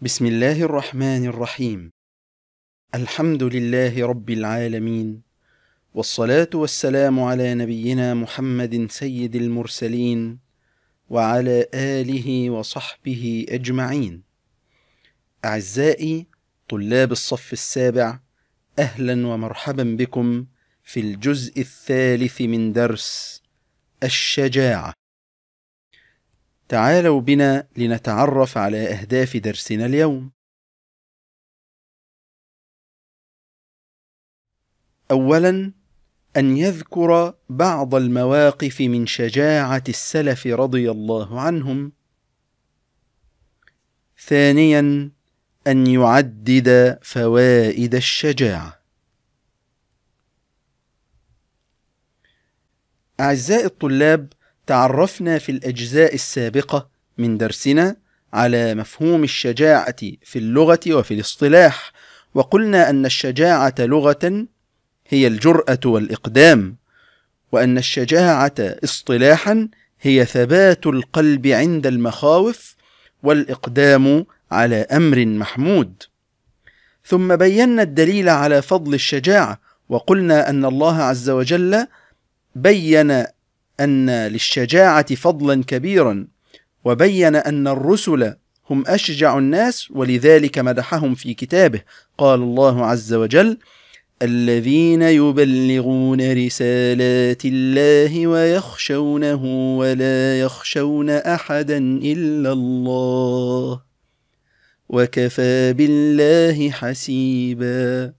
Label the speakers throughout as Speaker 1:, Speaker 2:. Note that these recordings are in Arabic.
Speaker 1: بسم الله الرحمن الرحيم الحمد لله رب العالمين والصلاه والسلام على نبينا محمد سيد المرسلين وعلى اله وصحبه اجمعين اعزائي طلاب الصف السابع اهلا ومرحبا بكم في الجزء الثالث من درس الشجاعه تعالوا بنا لنتعرف على أهداف درسنا اليوم. أولاً أن يذكر بعض المواقف من شجاعة السلف رضي الله عنهم. ثانياً أن يعدد فوائد الشجاعة. أعزائي الطلاب، تعرفنا في الأجزاء السابقة من درسنا على مفهوم الشجاعة في اللغة وفي الاصطلاح وقلنا أن الشجاعة لغة هي الجرأة والإقدام وأن الشجاعة اصطلاحا هي ثبات القلب عند المخاوف والإقدام على أمر محمود ثم بينا الدليل على فضل الشجاعة وقلنا أن الله عز وجل بين أن للشجاعة فضلا كبيرا وبين أن الرسل هم أشجع الناس ولذلك مدحهم في كتابه قال الله عز وجل الذين يبلغون رسالات الله ويخشونه ولا يخشون أحدا إلا الله وكفى بالله حسيبا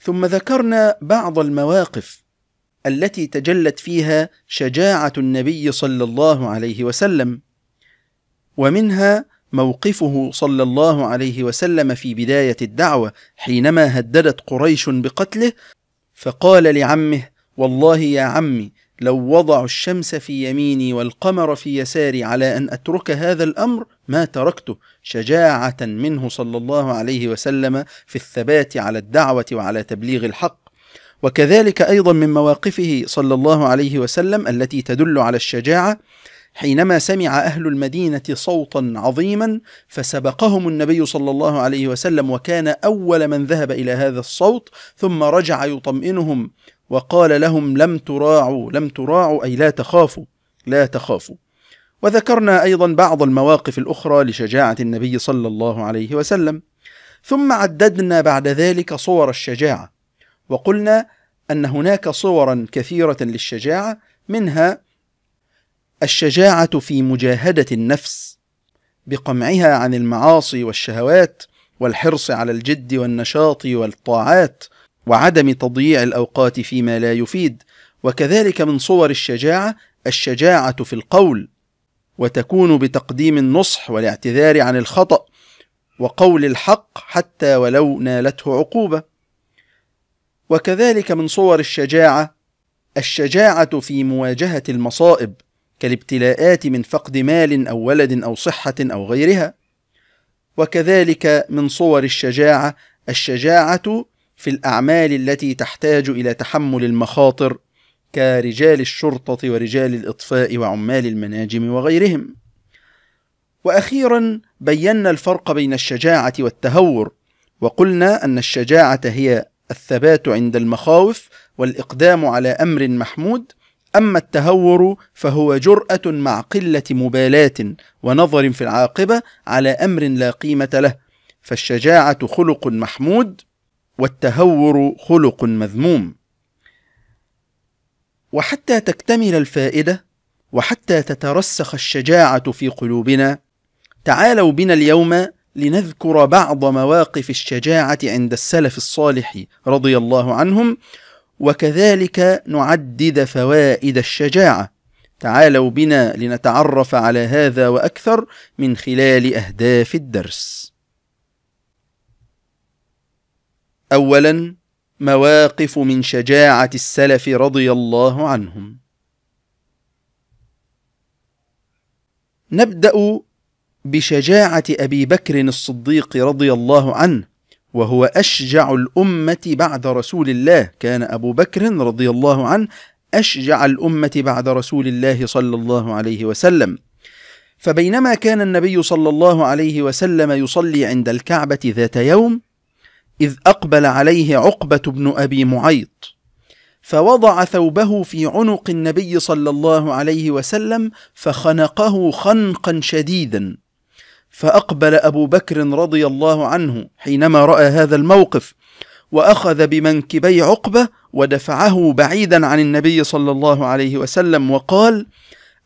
Speaker 1: ثم ذكرنا بعض المواقف التي تجلت فيها شجاعة النبي صلى الله عليه وسلم، ومنها موقفه صلى الله عليه وسلم في بداية الدعوة حينما هددت قريش بقتله، فقال لعمه: والله يا عمي لو وضعوا الشمس في يميني والقمر في يساري على ان اترك هذا الامر ما تركته شجاعه منه صلى الله عليه وسلم في الثبات على الدعوه وعلى تبليغ الحق وكذلك أيضا من مواقفه صلى الله عليه وسلم التي تدل على الشجاعة حينما سمع أهل المدينة صوتا عظيما فسبقهم النبي صلى الله عليه وسلم وكان أول من ذهب إلى هذا الصوت ثم رجع يطمئنهم وقال لهم لم تراعوا لم تراعوا أي لا تخافوا لا تخافوا وذكرنا أيضا بعض المواقف الأخرى لشجاعة النبي صلى الله عليه وسلم ثم عددنا بعد ذلك صور الشجاعة وقلنا أن هناك صورا كثيرة للشجاعة منها الشجاعة في مجاهدة النفس بقمعها عن المعاصي والشهوات والحرص على الجد والنشاط والطاعات وعدم تضييع الأوقات فيما لا يفيد وكذلك من صور الشجاعة الشجاعة في القول وتكون بتقديم النصح والاعتذار عن الخطأ وقول الحق حتى ولو نالته عقوبة وكذلك من صور الشجاعة الشجاعة في مواجهة المصائب كالابتلاءات من فقد مال أو ولد أو صحة أو غيرها وكذلك من صور الشجاعة الشجاعة في الأعمال التي تحتاج إلى تحمل المخاطر كرجال الشرطة ورجال الإطفاء وعمال المناجم وغيرهم. وأخيرا بينا الفرق بين الشجاعة والتهور، وقلنا أن الشجاعة هي الثبات عند المخاوف والإقدام على أمر محمود أما التهور فهو جرأة مع قلة مبالاة ونظر في العاقبة على أمر لا قيمة له فالشجاعة خلق محمود والتهور خلق مذموم وحتى تكتمل الفائدة وحتى تترسخ الشجاعة في قلوبنا تعالوا بنا اليوم لنذكر بعض مواقف الشجاعة عند السلف الصالح رضي الله عنهم وكذلك نعدد فوائد الشجاعة تعالوا بنا لنتعرف على هذا وأكثر من خلال أهداف الدرس أولا مواقف من شجاعة السلف رضي الله عنهم نبدأ بشجاعة أبي بكر الصديق رضي الله عنه وهو أشجع الأمة بعد رسول الله كان أبو بكر رضي الله عنه أشجع الأمة بعد رسول الله صلى الله عليه وسلم فبينما كان النبي صلى الله عليه وسلم يصلي عند الكعبة ذات يوم إذ أقبل عليه عقبة بن أبي معيط فوضع ثوبه في عنق النبي صلى الله عليه وسلم فخنقه خنقا شديدا فأقبل أبو بكر رضي الله عنه حينما رأى هذا الموقف وأخذ بمنكبي عقبة ودفعه بعيدا عن النبي صلى الله عليه وسلم وقال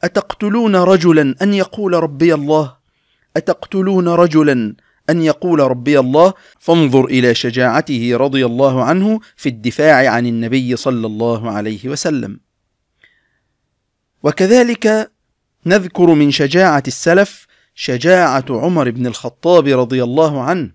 Speaker 1: أتقتلون رجلا أن يقول ربي الله أتقتلون رجلا أن يقول ربي الله فانظر إلى شجاعته رضي الله عنه في الدفاع عن النبي صلى الله عليه وسلم وكذلك نذكر من شجاعة السلف شجاعة عمر بن الخطاب رضي الله عنه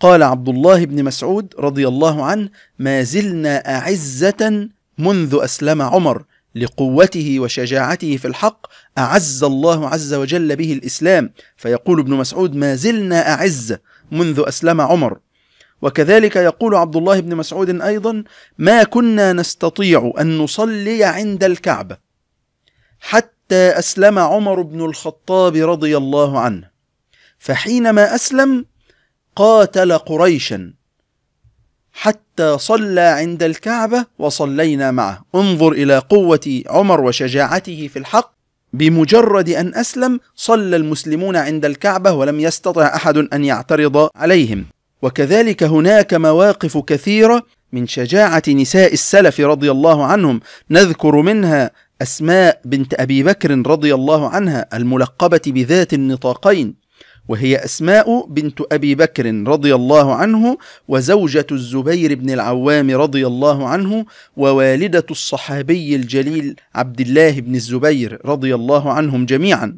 Speaker 1: قال عبد الله بن مسعود رضي الله عنه ما زلنا أعزة منذ أسلم عمر لقوته وشجاعته في الحق أعز الله عز وجل به الإسلام فيقول ابن مسعود ما زلنا أعزة منذ أسلم عمر وكذلك يقول عبد الله بن مسعود أيضا ما كنا نستطيع أن نصلي عند الكعبة حتى حتى أسلم عمر بن الخطاب رضي الله عنه فحينما أسلم قاتل قريشا حتى صلى عند الكعبة وصلينا معه انظر إلى قوة عمر وشجاعته في الحق بمجرد أن أسلم صلى المسلمون عند الكعبة ولم يستطع أحد أن يعترض عليهم وكذلك هناك مواقف كثيرة من شجاعة نساء السلف رضي الله عنهم نذكر منها أسماء بنت أبي بكر رضي الله عنها الملقبة بذات النطاقين وهي أسماء بنت أبي بكر رضي الله عنه وزوجة الزبير بن العوام رضي الله عنه ووالدة الصحابي الجليل عبد الله بن الزبير رضي الله عنهم جميعا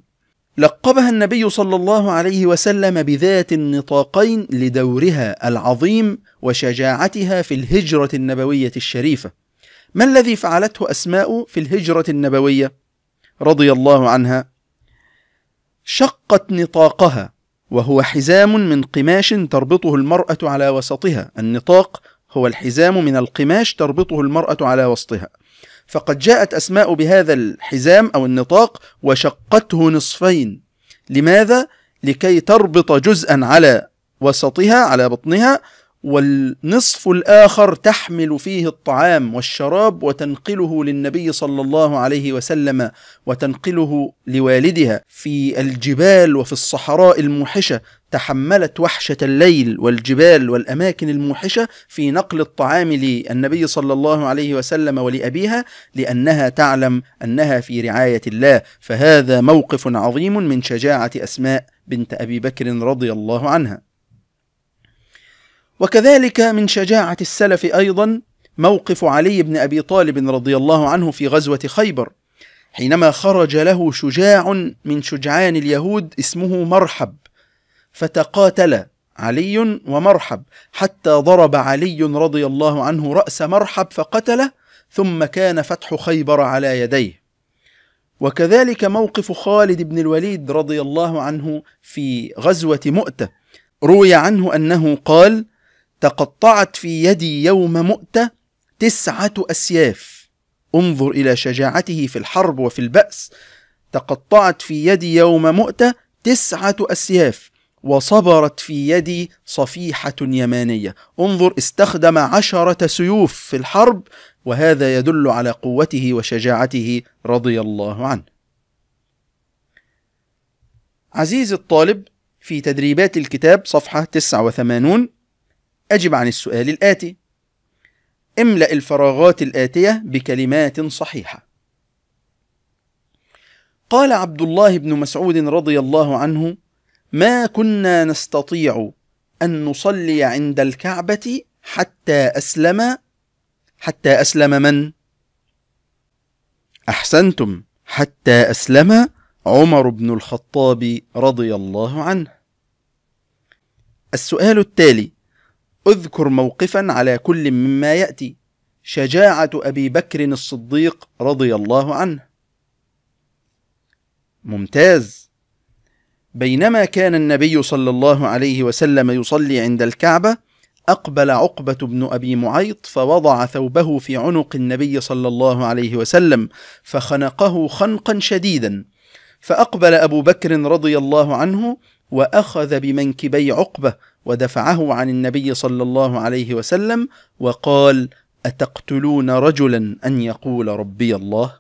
Speaker 1: لقبها النبي صلى الله عليه وسلم بذات النطاقين لدورها العظيم وشجاعتها في الهجرة النبوية الشريفة ما الذي فعلته أسماء في الهجرة النبوية رضي الله عنها شقت نطاقها وهو حزام من قماش تربطه المرأة على وسطها النطاق هو الحزام من القماش تربطه المرأة على وسطها فقد جاءت أسماء بهذا الحزام أو النطاق وشقته نصفين لماذا؟ لكي تربط جزءا على وسطها على بطنها والنصف الآخر تحمل فيه الطعام والشراب وتنقله للنبي صلى الله عليه وسلم وتنقله لوالدها في الجبال وفي الصحراء الموحشة تحملت وحشة الليل والجبال والأماكن الموحشة في نقل الطعام للنبي صلى الله عليه وسلم ولأبيها لأنها تعلم أنها في رعاية الله فهذا موقف عظيم من شجاعة أسماء بنت أبي بكر رضي الله عنها وكذلك من شجاعة السلف أيضا موقف علي بن أبي طالب رضي الله عنه في غزوة خيبر حينما خرج له شجاع من شجعان اليهود اسمه مرحب فتقاتل علي ومرحب حتى ضرب علي رضي الله عنه رأس مرحب فقتله ثم كان فتح خيبر على يديه وكذلك موقف خالد بن الوليد رضي الله عنه في غزوة مؤتة روي عنه أنه قال تقطعت في يدي يوم مؤتة تسعة أسياف انظر إلى شجاعته في الحرب وفي البأس تقطعت في يدي يوم مؤتة تسعة أسياف وصبرت في يدي صفيحة يمانية انظر استخدم عشرة سيوف في الحرب وهذا يدل على قوته وشجاعته رضي الله عنه عزيز الطالب في تدريبات الكتاب صفحة 89 أجب عن السؤال الآتي املأ الفراغات الآتية بكلمات صحيحة قال عبد الله بن مسعود رضي الله عنه ما كنا نستطيع أن نصلي عند الكعبة حتى أسلم حتى أسلم من؟ أحسنتم حتى أسلم عمر بن الخطاب رضي الله عنه السؤال التالي اذكر موقفا على كل مما ياتي شجاعه ابي بكر الصديق رضي الله عنه ممتاز بينما كان النبي صلى الله عليه وسلم يصلي عند الكعبه اقبل عقبه بن ابي معيط فوضع ثوبه في عنق النبي صلى الله عليه وسلم فخنقه خنقا شديدا فاقبل ابو بكر رضي الله عنه واخذ بمنكبي عقبه ودفعه عن النبي صلى الله عليه وسلم وقال اتقتلون رجلا ان يقول ربي الله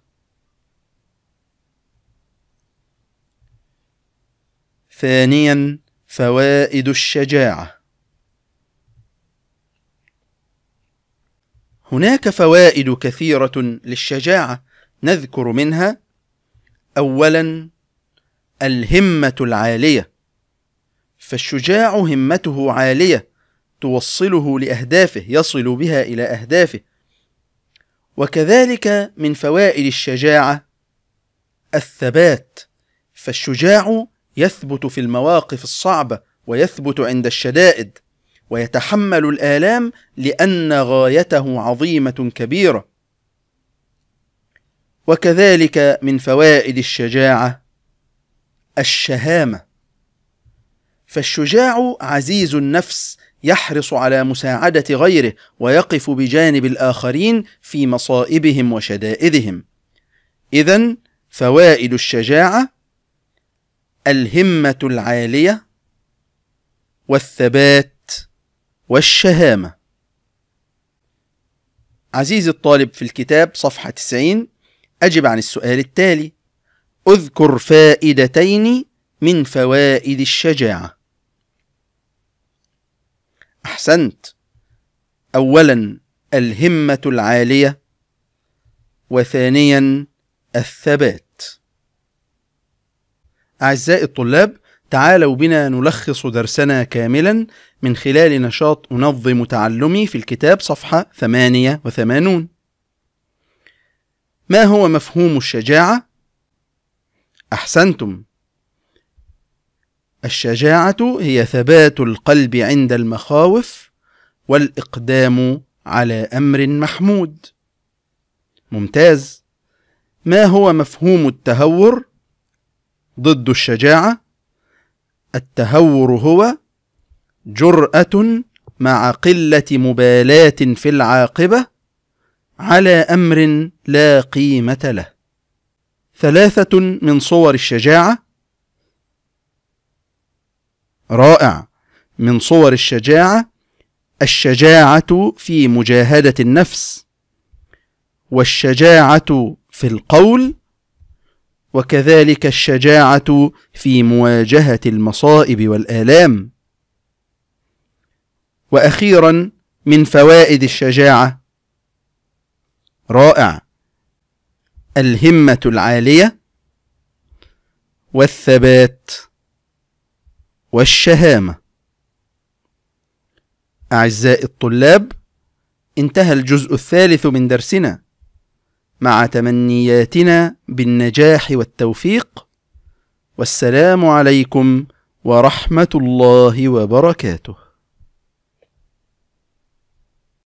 Speaker 1: ثانيا فوائد الشجاعه هناك فوائد كثيره للشجاعه نذكر منها اولا الهمه العاليه فالشجاع همته عالية توصله لأهدافه يصل بها إلى أهدافه وكذلك من فوائد الشجاعة الثبات فالشجاع يثبت في المواقف الصعبة ويثبت عند الشدائد ويتحمل الآلام لأن غايته عظيمة كبيرة وكذلك من فوائد الشجاعة الشهامة فالشجاع عزيز النفس يحرص على مساعدة غيره ويقف بجانب الآخرين في مصائبهم وشدائدهم. إذا فوائد الشجاعة الهمة العالية والثبات والشهامة. عزيزي الطالب في الكتاب صفحة 90 أجب عن السؤال التالي: اذكر فائدتين من فوائد الشجاعه احسنت اولا الهمه العاليه وثانيا الثبات اعزائي الطلاب تعالوا بنا نلخص درسنا كاملا من خلال نشاط أنظم تعلمي في الكتاب صفحة 88 ما هو مفهوم الشجاعة؟ أحسنتم الشجاعة هي ثبات القلب عند المخاوف والإقدام على أمر محمود. ممتاز. ما هو مفهوم التهور؟ ضد الشجاعة التهور هو جرأة مع قلة مبالاة في العاقبة على أمر لا قيمة له. ثلاثة من صور الشجاعة رائع من صور الشجاعة الشجاعة في مجاهدة النفس والشجاعة في القول وكذلك الشجاعة في مواجهة المصائب والآلام وأخيرا من فوائد الشجاعة رائع الهمة العالية والثبات والشهامة أعزائي الطلاب انتهى الجزء الثالث من درسنا مع تمنياتنا بالنجاح والتوفيق والسلام عليكم ورحمة الله وبركاته